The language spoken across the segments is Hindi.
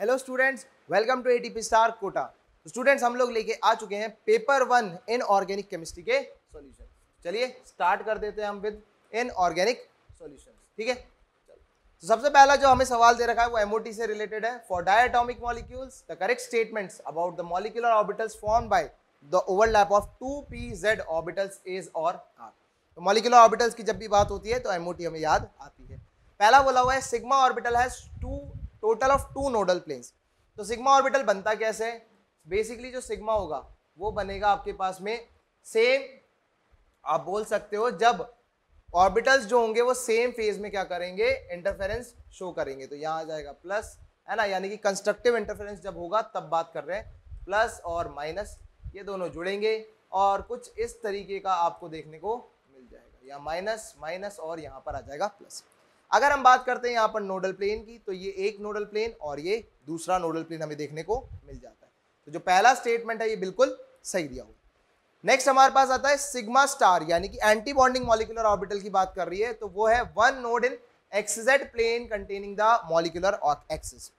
Hello students welcome to ATP star Kota students हम लोग लेके आ चुके हैं paper one in organic chemistry के सॉल्यूशन चलिए स्टार्ट कर देते हैं हम विद इन ऑर्गेनिक सॉल्यूशन ठीक है तो सबसे पहला जो हमें सवाल दे रखा है वो एमओटी से रिलेटेड है for diatomic molecules the correct statements about the molecular orbitals form by the overlap of two P Z orbitals is और आर तो मॉलिकुलर ऑर्बिटल्स की जब भी बात होती है तो एमओटी हमें याद आती है पहला बोला हुआ है sigma orbital has two total of two nodal planes तो सिग्मा ऑर्बिटल बनता कैसे है बेसिकली जो सिग्मा होगा वो बनेगा आपके पास में सेम आप बोल सकते हो जब ऑर्बिटल्स जो होंगे वो सेम फेज में क्या करेंगे इंटरफेरेंस शो करेंगे तो यहाँ आ जाएगा प्लस है ना यानी कि कंस्ट्रक्टिव इंटरफेरेंस जब होगा तब बात कर रहे हैं प्लस और माइनस ये दोनों जुड़ेंगे और कुछ इस तरीके का आपको देखने को मिल जाएगा या माइनस माइनस और यहाँ पर आ जाएगा प्लस अगर हम बात करते हैं यहाँ पर नोडल प्लेन की तो ये एक नोडल प्लेन और ये दूसरा नोडल प्लेन हमें देखने को मिल जाता है तो जो पहला स्टेटमेंट है ये बिल्कुल सही दिया हुआ नेक्स्ट हमारे पास आता है सिग्मा स्टार यानी कि एंटी बॉन्डिंग मॉलिकुलर ऑर्बिटल की बात कर रही है तो वो है one node in XZ plane containing the molecular axis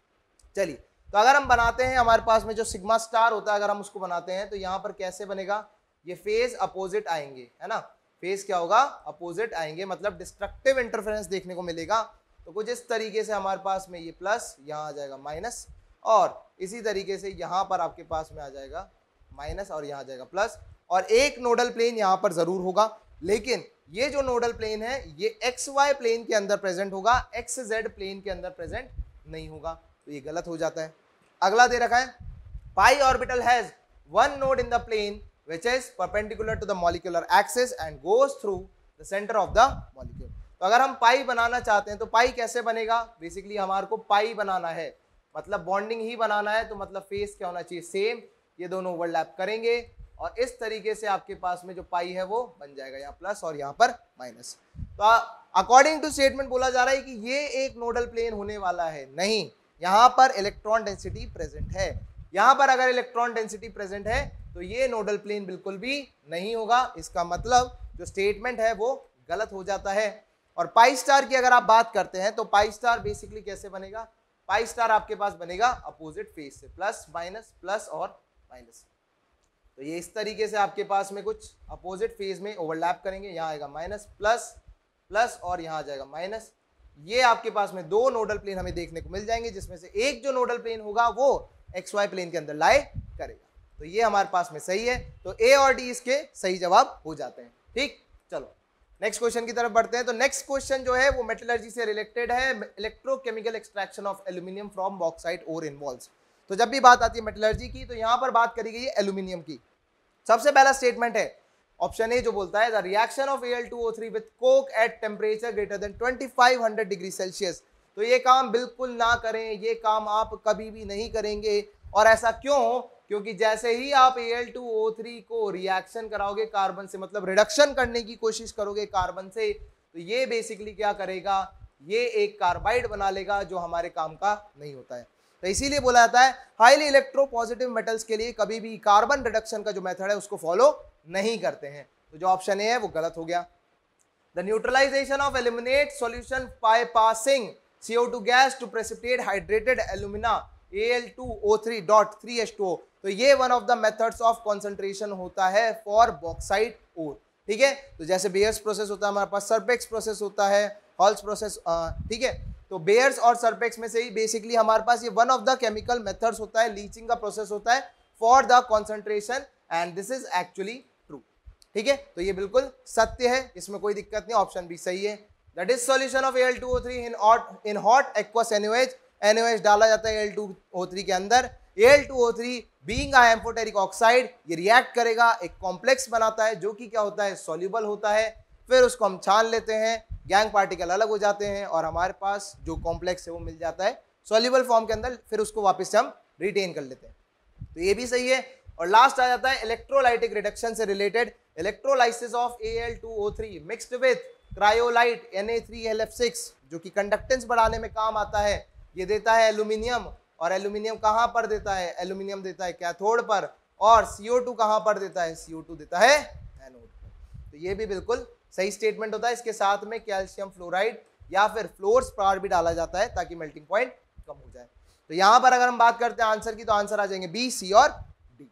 चलिए तो अगर हम बनाते हैं हमारे पास में जो सिग्मा स्टार होता है अगर हम उसको बनाते हैं तो यहाँ पर कैसे बनेगा ये फेज अपोजिट आएंगे है ना फेस क्या होगा अपोजिट आएंगे मतलब डिस्ट्रक्टिव इंटरफेरेंस देखने को मिलेगा तो कुछ इस तरीके से हमारे पास में ये प्लस यहाँ आ जाएगा माइनस और इसी तरीके से यहाँ पर आपके पास में आ जाएगा माइनस और यहाँ आ जाएगा प्लस और एक नोडल प्लेन यहाँ पर ज़रूर होगा लेकिन ये जो नोडल प्लेन है ये एक्स वाई प्लेन के अंदर प्रेजेंट होगा एक्स जेड प्लेन के अंदर प्रेजेंट नहीं होगा तो ये गलत हो जाता है अगला दे रखा है pi orbital has one node in the plane which is perpendicular to the molecular axis and goes through the center of the molecule. तो अगर हम पाई बनाना चाहते हैं तो पाई कैसे बनेगा बेसिकली हमारे को पाई बनाना है मतलब बॉन्डिंग ही बनाना है तो मतलब फेस क्या होना चाहिए सेम ये दोनों ओवरलैप करेंगे और इस तरीके से आपके पास में जो पाई है वो बन जाएगा यहाँ प्लस और यहाँ पर माइनस तो अकॉर्डिंग टू स्टेटमेंट बोला जा रहा है कि ये एक नोडल प्लेन होने वाला है नहीं यहाँ पर इलेक्ट्रॉन डेंसिटी प्रेजेंट है यहाँ पर अगर इलेक्ट्रॉन डेंसिटी प्रेजेंट है तो ये नोडल प्लेन बिल्कुल भी नहीं होगा इसका मतलब जो स्टेटमेंट है वो गलत हो जाता है और पाई स्टार की अगर आप बात करते हैं तो पाई स्टार बेसिकली कैसे बनेगा पाई स्टार आपके पास बनेगा अपोजिट फेस से प्लस माइनस प्लस और माइनस तो ये इस तरीके से आपके पास में कुछ अपोजिट फेज में ओवरलैप करेंगे यहाँ आएगा माइनस प्लस प्लस और यहाँ आ जाएगा माइनस ये आपके पास में दो नोडल प्लेन हमें देखने को मिल जाएंगे जिसमें से एक जो नोडल प्लेन होगा वो एक्स वाई प्लेन के अंदर लाए करेगा तो ये हमारे पास में सही है तो ए और डी इसके सही जवाब हो जाते हैं ठीक चलो नेक्स्ट क्वेश्चन की तरफ बढ़ते हैं तो नेक्स्ट क्वेश्चन जो है वो मेटलर्जी से रिलेटेड है electrochemical extraction of aluminium from bauxite और इनवॉल्व्स तो जब भी बात आती है मेटलर्जी की तो यहां पर बात करी गई है एल्यूमिनियम की सबसे पहला स्टेटमेंट है ऑप्शन ए जो बोलता है reaction of L two O three with coke at temperature greater than twenty five hundred degree Celsius तो ये काम बिल्कुल ना करें ये काम आप कभी भी नहीं करेंगे और ऐसा क्यों क्योंकि जैसे ही आप Al2O3 को रिएक्शन कराओगे कार्बन से मतलब रिडक्शन करने की कोशिश करोगे कार्बन से तो ये बेसिकली क्या करेगा ये एक कार्बाइड बना लेगा जो हमारे काम का नहीं होता है तो इसीलिए बोला जाता है हाईली इलेक्ट्रोपॉजिटिव मेटल्स के लिए कभी भी कार्बन रिडक्शन का जो मेथड है उसको फॉलो नहीं करते हैं तो जो ऑप्शन ए है वो गलत हो गया the neutralization of aluminate solution by passing two gas to precipitate hydrated alumina Al2O3.3H2O तो ये one of the methods of concentration होता है फॉर बॉक्साइड ओर ठीक है तो जैसे बेयर्स प्रोसेस होता है हमारे पास सर्पेक्स प्रोसेस होता है हॉल्स प्रोसेस ठीक है तो बेयर्स और सर्पेक्स में से ही बेसिकली हमारे पास ये one of the chemical methods होता है लीचिंग का प्रोसेस होता है for the concentration and this is actually true ठीक है तो ये बिल्कुल सत्य है इसमें कोई दिक्कत नहीं ऑप्शन भी सही है that is solution of L two O three in hot in hot N डाला जाता है एल टू ओ थ्री के अंदर L two O three being amphoteric oxide ये रिएक्ट करेगा एक कॉम्प्लेक्स बनाता है जो कि क्या होता है सोल्यूबल होता है फिर उसको हम छान लेते हैं गैंग पार्टिकल अलग हो जाते हैं और हमारे पास जो कॉम्प्लेक्स है वो मिल जाता है सोल्यूबल फॉर्म के अंदर फिर उसको वापस से हम रिटेन कर लेते हैं तो ये भी सही है और लास्ट आ जाता है इलेक्ट्रोलाइटिक रिडक्शन से related electrolysis of A L two O three mixed with cryolite N A three L F six जो कि कंडक्टेंस बढ़ाने में काम आता है ये देता है एल्यूमिनियम और एल्यूमिनियम कहाँ पर देता है एल्यूमिनियम देता है कैथोड पर और सीओ टू कहाँ पर देता है सीओ टू देता है एनोड पर तो ये भी बिल्कुल सही स्टेटमेंट होता है इसके साथ में कैल्शियम फ्लोराइड या फिर फ्लोर पावर भी डाला जाता है ताकि मेल्टिंग पॉइंट कम हो जाए तो यहाँ पर अगर हम बात करते हैं आंसर की तो आंसर आ जाएंगे बी सी और डी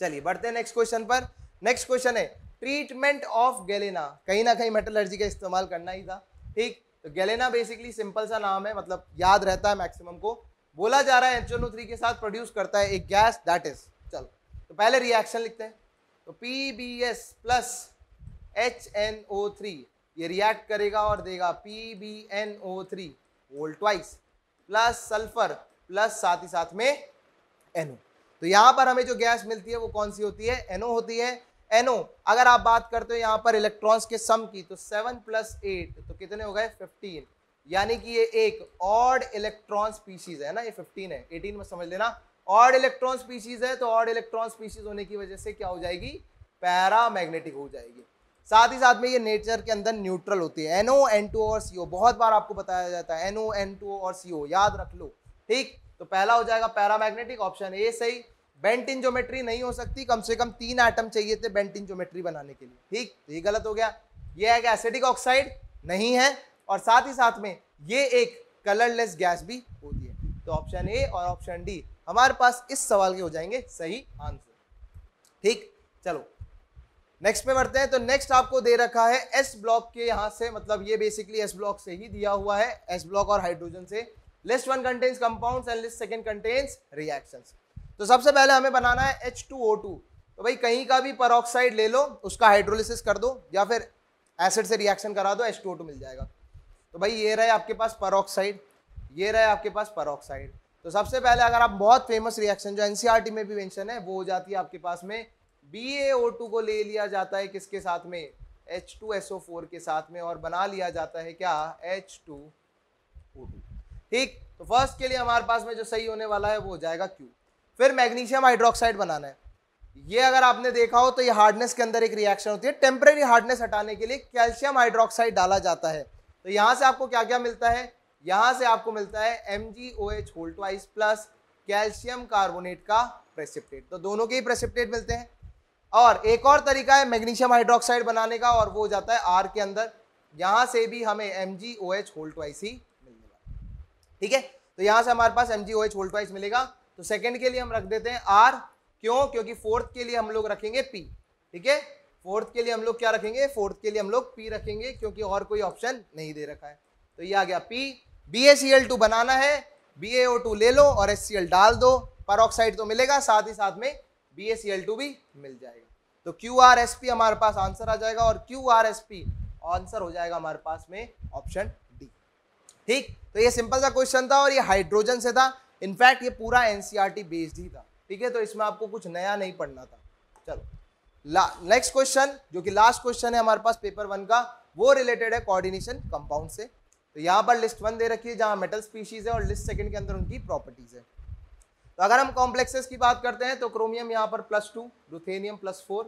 चलिए बढ़ते हैं नेक्स्ट क्वेश्चन पर नेक्स्ट क्वेश्चन है ट्रीटमेंट ऑफ गेलेना कहीं ना कहीं मेटलर्जी का इस्तेमाल करना ही था ठीक तो गैलेना बेसिकली सिंपल सा नाम है मतलब याद रहता है मैक्सिमम को बोला जा रहा है एच के साथ प्रोड्यूस करता है एक गैस दैट इज चलो तो पहले रिएक्शन लिखते हैं तो P B S plus H N O three ये रिएक्ट करेगा और देगा P B N O three whole twice plus sulphur plus साथ ही साथ में एनओ तो यहाँ पर हमें जो गैस मिलती है वो कौन सी होती है एनओ होती है एनओ अगर आप बात करते हो यहाँ पर इलेक्ट्रॉन्स के सम की तो सेवन प्लस एट तो कितने हो गए फिफ्टीन यानी कि ये एक ऑड इलेक्ट्रॉन स्पीसीज है ना ये फिफ्टीन है एटीन में समझ लेना ऑड इलेक्ट्रॉन स्पीसीज है तो ऑड इलेक्ट्रॉन स्पीसीज होने की वजह से क्या हो जाएगी पैरा मैग्नेटिक हो जाएगी साथ ही साथ में ये नेचर के अंदर न्यूट्रल होती है एनओ एन टू और सीओ बहुत बार आपको बताया जाता है एनओ एन टू और सीओ याद रख लो ठीक तो पहला हो जाएगा पैरा मैग्नेटिक ऑप्शन ए सही बेंटिन ज्योमेट्री नहीं हो सकती कम से कम तीन आइटम चाहिए थे बेंटिन ज्योमेट्री बनाने के लिए ठीक तो ये गलत हो गया ये है क्या एसिडिक ऑक्साइड नहीं है और साथ ही साथ में ये एक कलरलेस गैस भी होती है तो ऑप्शन ए और ऑप्शन डी हमारे पास इस सवाल के हो जाएंगे सही आंसर ठीक चलो नेक्स्ट पे बढ़ते हैं तो नेक्स्ट आपको दे रखा है एस ब्लॉक के यहाँ से मतलब ये बेसिकली एस ब्लॉक से ही दिया हुआ है एस ब्लॉक और हाइड्रोजन से list one contains compounds and list second contains reactions तो सबसे पहले हमें बनाना है एच टू ओ टू तो भाई कहीं का भी परऑक्साइड ले लो उसका हाइड्रोलिसिस कर दो या फिर एसिड से रिएक्शन करा दो एच टू ओ टू मिल जाएगा तो भाई ये रहे आपके पास परऑक्साइड ये रहे आपके पास परऑक्साइड तो सबसे पहले अगर आप बहुत फेमस रिएक्शन जो एनसीईआरटी e में भी मेंशन है वो हो जाती है आपके पास में टू को ले लिया जाता है किसके साथ में फोर के साथ में और बना लिया जाता है क्या टू ठीक तो फर्स्ट के लिए हमारे पास में जो सही होने वाला है वो हो जाएगा क्यू फिर मैग्नीशियम हाइड्रोक्साइड बनाना है ये अगर आपने देखा हो तो ये हार्डनेस के अंदर एक रिएक्शन होती है टेम्परेरी हार्डनेस हटाने के लिए कैल्शियम हाइड्रोक्साइड डाला जाता है तो यहाँ से आपको क्या क्या मिलता है यहाँ से आपको मिलता है M G O H whole twice plus calcium carbonate का प्रेसिप्टेट तो दोनों के ही प्रेसिप्टेट मिलते हैं और एक और तरीका है मैग्नीशियम हाइड्रोक्साइड बनाने का और वो हो जाता है आर के अंदर यहाँ से भी हमें M G O H whole twice ही मिलेगा ठीक है तो यहाँ से हमारे पास M G O H whole twice मिलेगा तो सेकेंड के लिए हम रख देते हैं आर क्यों क्योंकि फोर्थ के लिए हम लोग रखेंगे पी ठीक है फोर्थ के लिए हम लोग क्या रखेंगे फोर्थ के लिए हम लोग पी रखेंगे क्योंकि और कोई ऑप्शन नहीं दे रखा है तो ये आ गया P B A C L two बनाना है बी ए ओ टू ले लो और एस सी एल डाल दो परऑक्साइड तो मिलेगा साथ ही साथ में B A C L two भी मिल जाएगा तो क्यू आर एस पी हमारे पास आंसर आ जाएगा और Q R S P answer हो जाएगा हमारे पास में ऑप्शन डी ठीक तो ये सिंपल सा क्वेश्चन था और ये हाइड्रोजन से था इनफैक्ट ये पूरा एन बेस्ड e ही था ठीक है तो इसमें आपको कुछ नया नहीं पढ़ना था चलो नेक्स्ट क्वेश्चन जो कि लास्ट क्वेश्चन है हमारे पास पेपर वन का वो रिलेटेड है कोऑर्डिनेशन कंपाउंड से तो यहाँ पर लिस्ट वन दे रखी है जहाँ मेटल स्पीशीज है और लिस्ट सेकंड के अंदर उनकी प्रॉपर्टीज है तो अगर हम कॉम्प्लेक्सेस की बात करते हैं तो क्रोमियम यहाँ पर plus two ruthenium plus four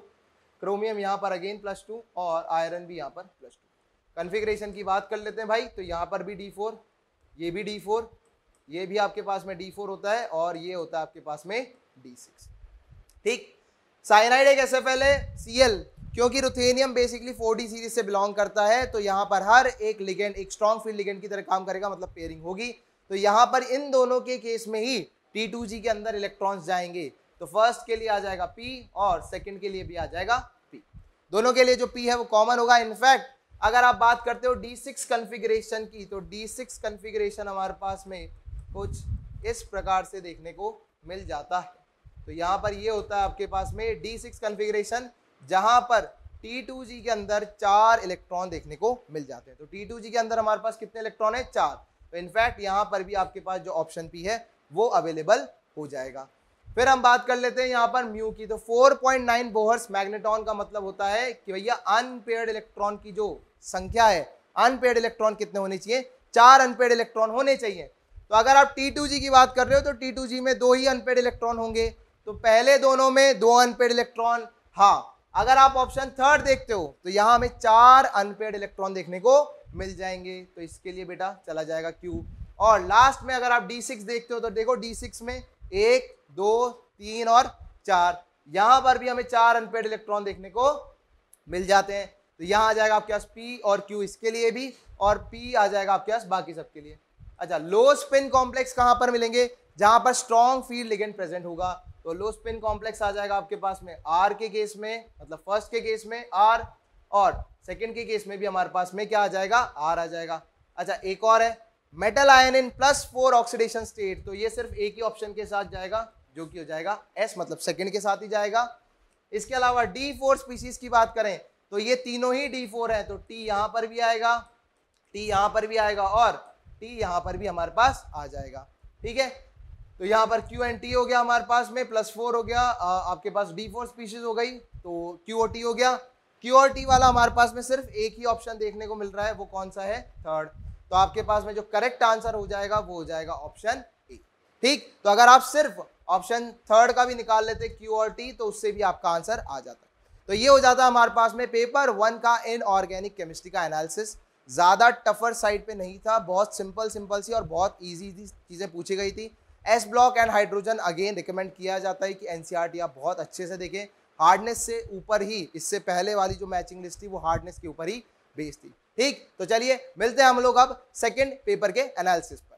chromium यहाँ पर अगेन प्लस टू और आयरन भी यहाँ पर प्लस टू कन्फिग्रेशन की बात कर लेते हैं भाई तो यहाँ पर भी डी फोर ये भी डी फोर ये भी आपके पास में D4 होता है और ये होता है आपके पास में D6 ठीक साइनाइड एक एस एफ एल है Cl क्योंकि रुथेनियम बेसिकली 4D सीरीज से बिलोंग करता है तो यहाँ पर हर एक लिगेंड एक स्ट्रॉन्ग फील्ड लिगेंड की तरह काम करेगा मतलब पेयरिंग होगी तो यहाँ पर इन दोनों के केस में ही T2G के अंदर इलेक्ट्रॉन्स जाएंगे तो फर्स्ट के लिए आ जाएगा P और सेकंड के लिए भी आ जाएगा P दोनों के लिए जो P है वो कॉमन होगा इनफैक्ट अगर आप बात करते हो D6 कॉन्फ़िगरेशन की तो D6 कॉन्फ़िगरेशन हमारे पास में कुछ इस प्रकार से देखने को मिल जाता है तो यहाँ पर ये होता है आपके पास में डी सिक्स कन्फिग्रेशन जहाँ पर टी टू जी के अंदर चार इलेक्ट्रॉन देखने को मिल जाते हैं तो टी टू जी के अंदर हमारे पास कितने इलेक्ट्रॉन है चार तो इनफैक्ट यहाँ पर भी आपके पास जो ऑप्शन पी है वो अवेलेबल हो जाएगा फिर हम बात कर लेते हैं यहाँ पर म्यू की तो 4.9 पॉइंट बोहर्स मैग्नेटॉन का मतलब होता है कि भैया अनपेड इलेक्ट्रॉन की जो संख्या है अनपेड इलेक्ट्रॉन कितने होने चाहिए चार अनपेड इलेक्ट्रॉन होने चाहिए तो अगर आप टी टू जी की बात कर रहे हो तो टी टू जी में दो ही अनपेड इलेक्ट्रॉन होंगे तो पहले दोनों में दो अनपेड इलेक्ट्रॉन हाँ अगर आप ऑप्शन थर्ड देखते हो तो यहाँ हमें चार अनपेड इलेक्ट्रॉन देखने को मिल जाएंगे तो इसके लिए बेटा चला जाएगा क्यू और लास्ट में अगर आप डी सिक्स देखते हो तो देखो डी सिक्स में एक दो तीन और चार यहाँ पर भी हमें चार अनपेड इलेक्ट्रॉन देखने को मिल जाते हैं तो यहाँ आ जाएगा आपके पास पी और क्यू इसके लिए भी और पी आ जाएगा आपके पास बाकी सबके लिए अच्छा लो स्पिन कॉम्प्लेक्स कहां पर मिलेंगे जहां पर स्ट्रॉन्ग फील्ड लिगेंड प्रेजेंट होगा तो लो स्पिन कॉम्प्लेक्स आ जाएगा आपके पास में आर के केस में मतलब फर्स्ट के केस में आर और सेकेंड के केस में भी हमारे पास में क्या आ जाएगा आर आ जाएगा अच्छा एक और है metal ion in plus four oxidation state तो ये सिर्फ एक ही ऑप्शन के साथ जाएगा जो कि हो जाएगा एस मतलब सेकेंड के साथ ही जाएगा इसके अलावा डी फोर स्पीसीज की बात करें तो ये तीनों ही डी फोर है तो टी यहां पर भी आएगा टी यहां पर भी आएगा और टी यहां पर भी हमारे पास आ जाएगा ठीक है तो यहां पर क्यू एंड टी हो गया हमारे पास में प्लस फोर हो गया आ, आपके पास डी फोर स्पीशीज हो गई तो क्यू और टी हो गया क्यू और टी वाला हमारे पास में सिर्फ एक ही ऑप्शन देखने को मिल रहा है वो कौन सा है थर्ड तो आपके पास में जो करेक्ट आंसर हो जाएगा वो हो जाएगा ऑप्शन ए ठीक तो अगर आप सिर्फ ऑप्शन थर्ड का भी निकाल लेते क्यू और टी तो उससे भी आपका आंसर आ जाता तो ये हो जाता हमारे पास में पेपर वन का इन ऑर्गेनिक केमिस्ट्री का एनालिसिस ज़्यादा टफर साइड पे नहीं था बहुत सिंपल सिंपल सी और बहुत ईजी थी चीज़ें पूछी गई थी S block and hydrogen again recommend किया जाता है कि एन e आप बहुत अच्छे से देखें हार्डनेस से ऊपर ही इससे पहले वाली जो मैचिंग लिस्ट थी वो हार्डनेस के ऊपर ही बेस्ड थी ठीक तो चलिए मिलते हैं हम लोग अब सेकेंड पेपर के एनालिसिस पर